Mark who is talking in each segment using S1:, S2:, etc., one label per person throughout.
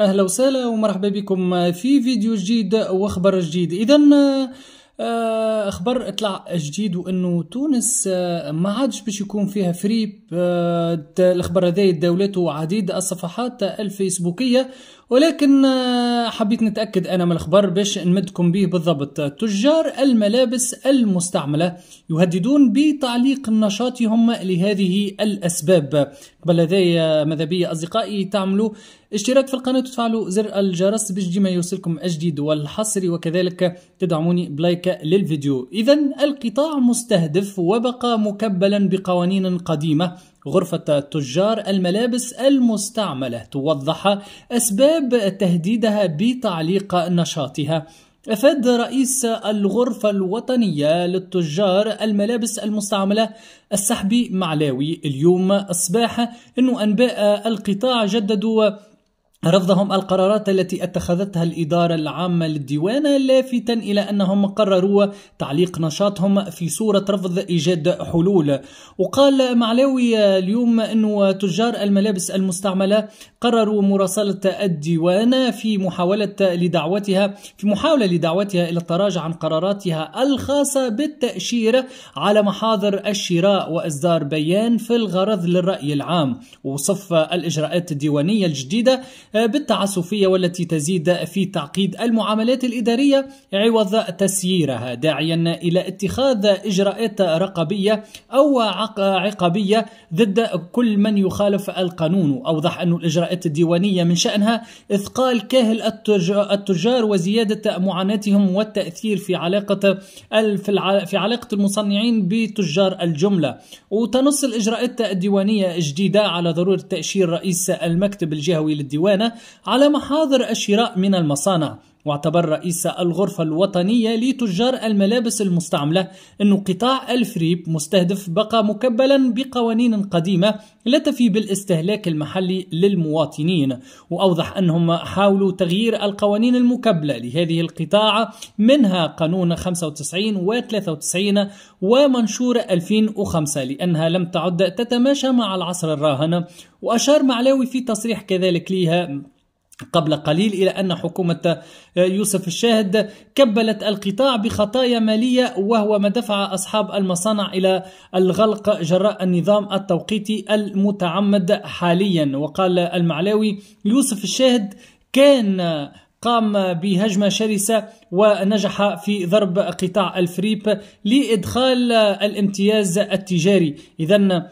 S1: اهلا وسهلا ومرحبا بكم في فيديو جديد وخبر جديد اذا آه، خبر طلع جديد وانه تونس آه، ما عادش باش يكون فيها فري آه، الاخبار هذه داولته عديد الصفحات الفيسبوكيه ولكن آه، حبيت نتأكد أنا من الخبر باش نمدكم به بالضبط تجار الملابس المستعملة يهددون بتعليق نشاطهم لهذه الأسباب قبل هذايا ماذا بي أصدقائي تعملوا اشتراك في القناة وتفعلوا زر الجرس باش ديما يوصلكم الجديد والحصري وكذلك تدعموني بلايك للفيديو إذا القطاع مستهدف وبقى مكبلا بقوانين قديمة غرفة تجار الملابس المستعملة توضح أسباب تهديدها بتعليق نشاطها أفاد رئيس الغرفة الوطنية للتجار الملابس المستعملة السحبي معلاوي اليوم الصباح أن أنباء القطاع جددوا رفضهم القرارات التي اتخذتها الإدارة العامة للديوانة لافتا إلى أنهم قرروا تعليق نشاطهم في صورة رفض إيجاد حلول وقال معلاوي اليوم أنه تجار الملابس المستعملة قرروا مراسلة الديوانة في محاولة لدعوتها في محاولة لدعوتها إلى التراجع عن قراراتها الخاصة بالتأشيرة على محاضر الشراء وإصدار بيان في الغرض للرأي العام وصف الإجراءات الديوانية الجديدة آه، بالتعسفية والتي تزيد في تعقيد المعاملات الإدارية عوض تسييرها داعيا إلى اتخاذ إجراءات رقابية أو عقابية ضد كل من يخالف القانون أوضح أن الإجراءات الديوانية من شأنها إثقال كاهل التجار وزيادة معاناتهم والتأثير في علاقة في علاقة المصنعين بتجار الجملة وتنص الإجراءات الديوانية الجديدة على ضرورة تأشير رئيس المكتب الجهوي للديوانة على محاضر الشراء من المصانع واعتبر رئيس الغرفة الوطنية لتجار الملابس المستعملة أن قطاع الفريب مستهدف بقى مكبلا بقوانين قديمة لا تفي بالاستهلاك المحلي للمواطنين وأوضح أنهم حاولوا تغيير القوانين المكبلة لهذه القطاع منها قانون 95 و 93 ومنشور 2005 لأنها لم تعد تتماشى مع العصر الراهن وأشار معلاوي في تصريح كذلك ليها قبل قليل إلى أن حكومة آه، يوسف الشاهد كبلت القطاع بخطايا مالية وهو ما دفع أصحاب المصانع إلى الغلق جراء النظام التوقيتي المتعمد حاليا وقال المعلاوي يوسف الشاهد كان قام بهجمة شرسة ونجح في ضرب قطاع الفريب لإدخال الامتياز التجاري إذا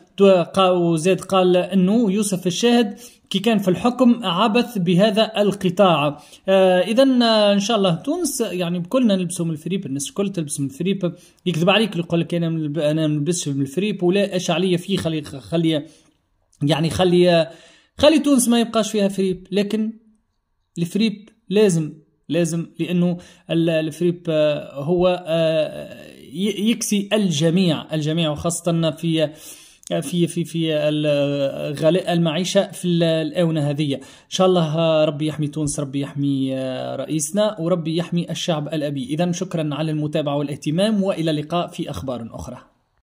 S1: زيد قال أنه يوسف الشاهد كي كان في الحكم عبث بهذا القطاع آه اذا ان شاء الله تونس يعني كلنا نلبسوا من الفريب الناس الكل تلبس من الفريب يكذب عليك يقول لك انا انا نلبس من الفريب ولا اش عليا فيه خلي خلي يعني خلي خلي تونس ما يبقاش فيها فريب لكن الفريب لازم لازم لانه الفريب آه، هو آه، يكسي الجميع الجميع وخاصه في آه، في في في غلاء المعيشه في الاونه هذه ان شاء الله ربي يحمي تونس ربي يحمي رئيسنا وربي يحمي الشعب الابي اذا شكرا على المتابعه والاهتمام والى اللقاء في اخبار اخرى